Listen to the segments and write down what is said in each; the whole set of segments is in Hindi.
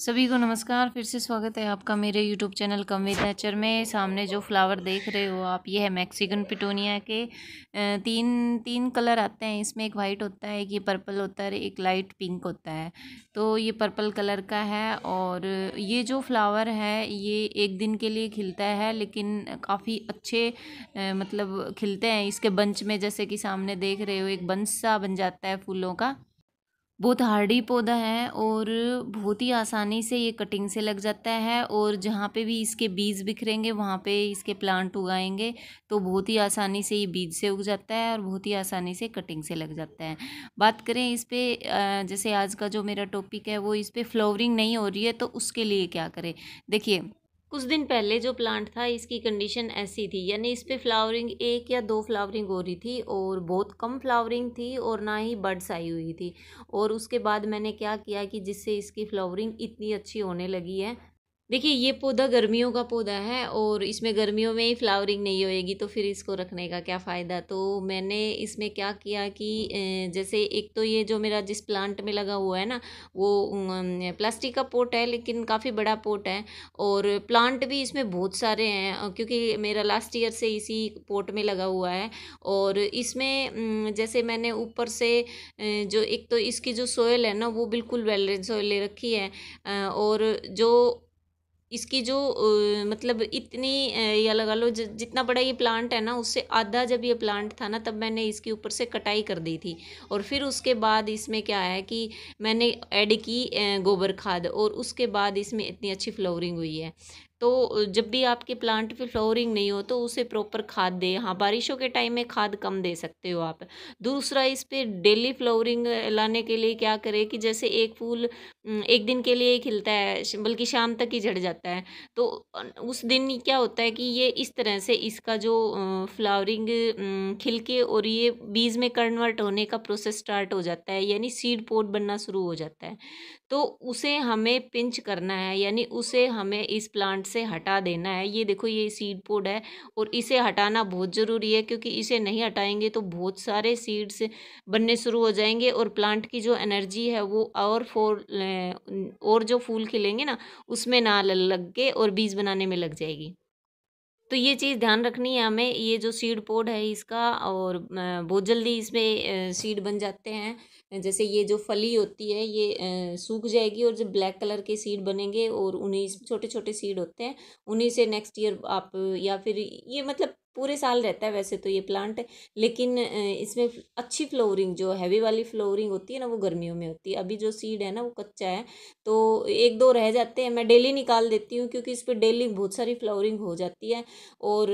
सभी को नमस्कार फिर से स्वागत है आपका मेरे YouTube channel come with nature में सामने जो फ्लावर देख रहे हो आप ये है मैक्सिकन पिटोनिया के तीन तीन कलर आते हैं इसमें एक वाइट होता है एक ये पर्पल होता है एक लाइट पिंक होता है तो ये पर्पल कलर का है और ये जो फ्लावर है ये एक दिन के लिए खिलता है लेकिन काफ़ी अच्छे मतलब खिलते हैं इसके बंच में जैसे कि सामने देख रहे हो एक बंच सा बन जाता है फूलों का बहुत हार्डी पौधा है और बहुत ही आसानी से ये कटिंग से लग जाता है और जहाँ पे भी इसके बीज बिखरेंगे वहाँ पे इसके प्लांट उगाएंगे तो बहुत ही आसानी से ये बीज से उग जाता है और बहुत ही आसानी से कटिंग से लग जाता है बात करें इस पर जैसे आज का जो मेरा टॉपिक है वो इस पर फ्लावरिंग नहीं हो रही है तो उसके लिए क्या करें देखिए कुछ दिन पहले जो प्लांट था इसकी कंडीशन ऐसी थी यानी इस पर फ्लावरिंग एक या दो फ्लावरिंग हो रही थी और बहुत कम फ्लावरिंग थी और ना ही बर्ड्स आई हुई थी और उसके बाद मैंने क्या किया कि जिससे इसकी फ्लावरिंग इतनी अच्छी होने लगी है देखिए ये पौधा गर्मियों का पौधा है और इसमें गर्मियों में ही फ्लावरिंग नहीं होएगी तो फिर इसको रखने का क्या फ़ायदा तो मैंने इसमें क्या किया कि जैसे एक तो ये जो मेरा जिस प्लांट में लगा हुआ है ना वो प्लास्टिक का पोट है लेकिन काफ़ी बड़ा पोट है और प्लांट भी इसमें बहुत सारे हैं क्योंकि मेरा लास्ट ईयर से इसी पोट में लगा हुआ है और इसमें जैसे मैंने ऊपर से जो एक तो इसकी जो सोयल है ना वो बिल्कुल वेल सोयल ले रखी है और जो इसकी जो मतलब इतनी या लगा लो जितना बड़ा ये प्लांट है ना उससे आधा जब ये प्लांट था ना तब मैंने इसके ऊपर से कटाई कर दी थी और फिर उसके बाद इसमें क्या आया कि मैंने ऐड की गोबर खाद और उसके बाद इसमें इतनी अच्छी फ्लावरिंग हुई है तो जब भी आपके प्लांट पे फ्लावरिंग नहीं हो तो उसे प्रॉपर खाद दे हाँ बारिशों के टाइम में खाद कम दे सकते हो आप दूसरा इस पर डेली फ्लावरिंग लाने के लिए क्या करें कि जैसे एक फूल एक दिन के लिए ही खिलता है बल्कि शाम तक ही झड़ जाता है तो उस दिन क्या होता है कि ये इस तरह से इसका जो फ्लावरिंग खिल के और ये बीज में कन्वर्ट होने का प्रोसेस स्टार्ट हो जाता है यानी सीड पोड बनना शुरू हो जाता है तो उसे हमें पिंच करना है यानी उसे हमें इस प्लांट से हटा देना है ये देखो ये सीड पोड है और इसे हटाना बहुत ज़रूरी है क्योंकि इसे नहीं हटाएंगे तो बहुत सारे सीड्स बनने शुरू हो जाएंगे और प्लांट की जो एनर्जी है वो और फोर और जो फूल खिलेंगे ना उसमें ना लग के और बीज बनाने में लग जाएगी तो ये चीज़ ध्यान रखनी है हमें ये जो सीड पोड है इसका और बहुत जल्दी इसमें सीड बन जाते हैं जैसे ये जो फली होती है ये सूख जाएगी और जो ब्लैक कलर के सीड बनेंगे और उन्हीं छोटे छोटे सीड होते हैं उन्हीं से नेक्स्ट ईयर आप या फिर ये मतलब पूरे साल रहता है वैसे तो ये प्लांट लेकिन इसमें अच्छी फ्लोरिंग जो हैवी वाली फ्लोरिंग होती है ना वो गर्मियों में होती है अभी जो सीड है ना वो कच्चा है तो एक दो रह जाते हैं मैं डेली निकाल देती हूँ क्योंकि इस पर डेली बहुत सारी फ्लावरिंग हो जाती है और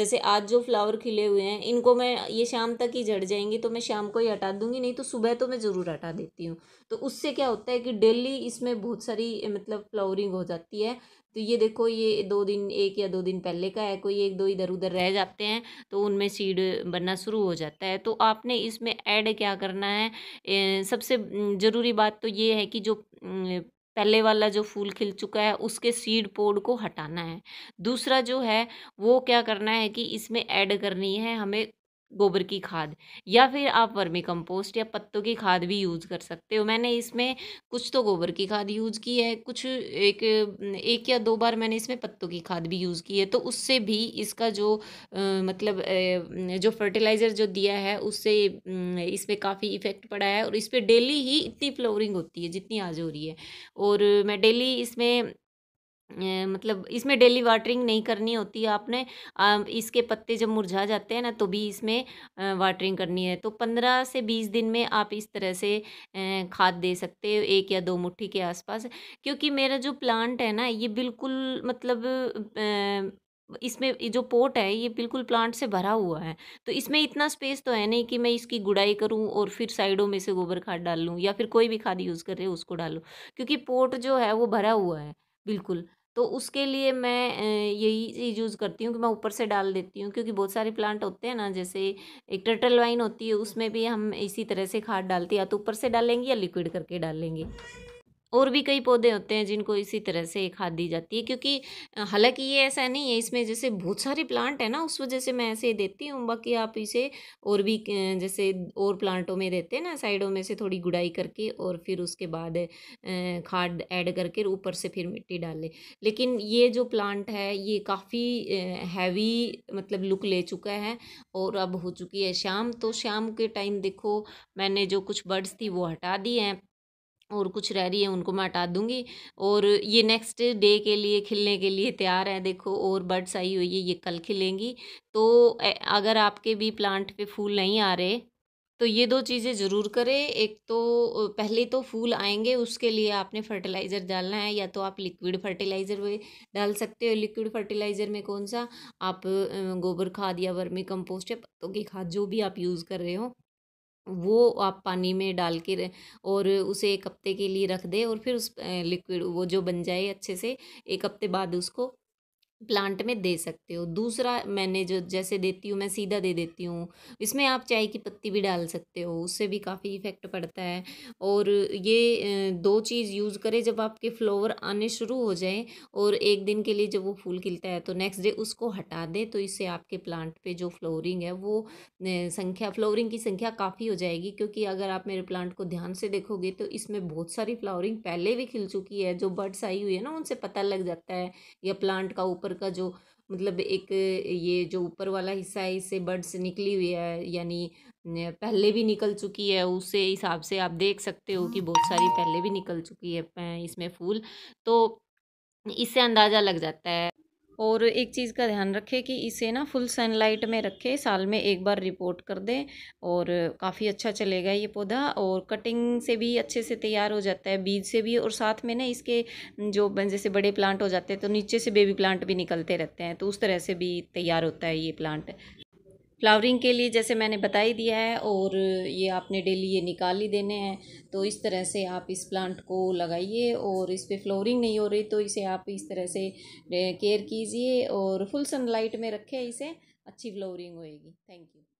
जैसे आज जो फ्लावर खिले हुए हैं इनको मैं ये शाम तक ही झड़ जाएंगी तो मैं शाम को ही हटा दूँगी नहीं तो सुबह तो मैं ज़रूर हटा देती हूँ तो उससे क्या होता है कि डेली इसमें बहुत सारी मतलब फ्लावरिंग हो जाती है तो ये देखो ये दो दिन एक या दो दिन पहले का है कोई एक दो इधर उधर रह जाते हैं तो उनमें सीड बनना शुरू हो जाता है तो आपने इसमें ऐड क्या करना है सबसे ज़रूरी बात तो ये है कि जो पहले वाला जो फूल खिल चुका है उसके सीड पोड को हटाना है दूसरा जो है वो क्या करना है कि इसमें ऐड करनी है हमें गोबर की खाद या फिर आप वर्मी कंपोस्ट या पत्तों की खाद भी यूज़ कर सकते हो मैंने इसमें कुछ तो गोबर की खाद यूज़ की है कुछ एक एक या दो बार मैंने इसमें पत्तों की खाद भी यूज़ की है तो उससे भी इसका जो आ, मतलब आ, जो फर्टिलाइज़र जो दिया है उससे इसमें काफ़ी इफ़ेक्ट पड़ा है और इस पर डेली ही इतनी फ्लोरिंग होती है जितनी आज हो रही है और मैं डेली इसमें मतलब इसमें डेली वाटरिंग नहीं करनी होती आपने इसके पत्ते जब मुरझा जाते हैं ना तो भी इसमें वाटरिंग करनी है तो पंद्रह से बीस दिन में आप इस तरह से खाद दे सकते हो एक या दो मुट्ठी के आसपास क्योंकि मेरा जो प्लांट है ना ये बिल्कुल मतलब आ, इसमें जो पोट है ये बिल्कुल प्लांट से भरा हुआ है तो इसमें इतना स्पेस तो है नहीं कि मैं इसकी गुड़ाई करूं और फिर साइडों में से गोबर खाद डाल लूँ या फिर कोई भी खाद यूज़ कर रहे हो उसको डालूँ क्योंकि पोट जो है वो भरा हुआ है बिल्कुल तो उसके लिए मैं यही चीज़ यूज़ करती हूँ कि मैं ऊपर से डाल देती हूँ क्योंकि बहुत सारे प्लांट होते हैं ना जैसे एक टर्टल वाइन होती है उसमें भी हम इसी तरह से खाद डालते हैं या तो ऊपर से डालेंगे या लिक्विड करके डालेंगे और भी कई पौधे होते हैं जिनको इसी तरह से खाद दी जाती है क्योंकि हालांकि ये ऐसा नहीं है इसमें जैसे बहुत सारे प्लांट है ना उस वजह से मैं ऐसे देती हूँ बाकी आप इसे और भी जैसे और प्लांटों में देते हैं ना साइडों में से थोड़ी गुड़ाई करके और फिर उसके बाद खाद ऐड करके ऊपर से फिर मिट्टी डाल ले। लेकिन ये जो प्लांट है ये काफ़ी हैवी मतलब लुक ले चुका है और अब हो चुकी है शाम तो शाम के टाइम देखो मैंने जो कुछ बर्ड्स थी वो हटा दी हैं और कुछ रह रही है उनको मैं हटा दूँगी और ये नेक्स्ट डे के लिए खिलने के लिए तैयार है देखो और बर्ड्स आई हुई है ये कल खिलेंगी तो अगर आपके भी प्लांट पे फूल नहीं आ रहे तो ये दो चीज़ें ज़रूर करें एक तो पहले तो फूल आएंगे उसके लिए आपने फर्टिलाइज़र डालना है या तो आप लिक्विड फर्टिलाइज़र वे डाल सकते हो लिक्विड फर्टिलाइज़र में कौन सा आप गोबर खाद या वर्मी कंपोस्ट या पत्तों की खाद जो भी आप यूज़ कर रहे हो वो आप पानी में डाल के और उसे एक हफ्ते के लिए रख दें और फिर उस लिक्विड वो जो बन जाए अच्छे से एक हफ्ते बाद उसको प्लांट में दे सकते हो दूसरा मैंने जो जैसे देती हूँ मैं सीधा दे देती हूँ इसमें आप चाय की पत्ती भी डाल सकते हो उससे भी काफ़ी इफ़ेक्ट पड़ता है और ये दो चीज़ यूज़ करें जब आपके फ्लावर आने शुरू हो जाए और एक दिन के लिए जब वो फूल खिलता है तो नेक्स्ट डे उसको हटा दें तो इससे आपके प्लांट पर जो फ्लोरिंग है वो संख्या फ्लोरिंग की संख्या काफ़ी हो जाएगी क्योंकि अगर आप मेरे प्लांट को ध्यान से देखोगे तो इसमें बहुत सारी फ्लावरिंग पहले भी खिल चुकी है जो बर्ड्स आई हुई है ना उनसे पता लग जाता है या प्लांट का ऊपर ऊपर का जो मतलब एक ये जो ऊपर वाला हिस्सा है इससे बर्ड्स निकली हुई है यानी पहले भी निकल चुकी है उसे हिसाब से आप देख सकते हो कि बहुत सारी पहले भी निकल चुकी है इसमें फूल तो इससे अंदाज़ा लग जाता है और एक चीज़ का ध्यान रखें कि इसे ना फुल सनलाइट में रखें साल में एक बार रिपोर्ट कर दें और काफ़ी अच्छा चलेगा ये पौधा और कटिंग से भी अच्छे से तैयार हो जाता है बीज से भी और साथ में ना इसके जो जैसे बड़े प्लांट हो जाते हैं तो नीचे से बेबी प्लांट भी निकलते रहते हैं तो उस तरह से भी तैयार होता है ये प्लांट फ्लावरिंग के लिए जैसे मैंने बता ही दिया है और ये आपने डेली ये निकाल ही देने हैं तो इस तरह से आप इस प्लांट को लगाइए और इस पर फ्लोरिंग नहीं हो रही तो इसे आप इस तरह से केयर कीजिए और फुल सनलाइट में रखें इसे अच्छी फ्लोरिंग होएगी थैंक यू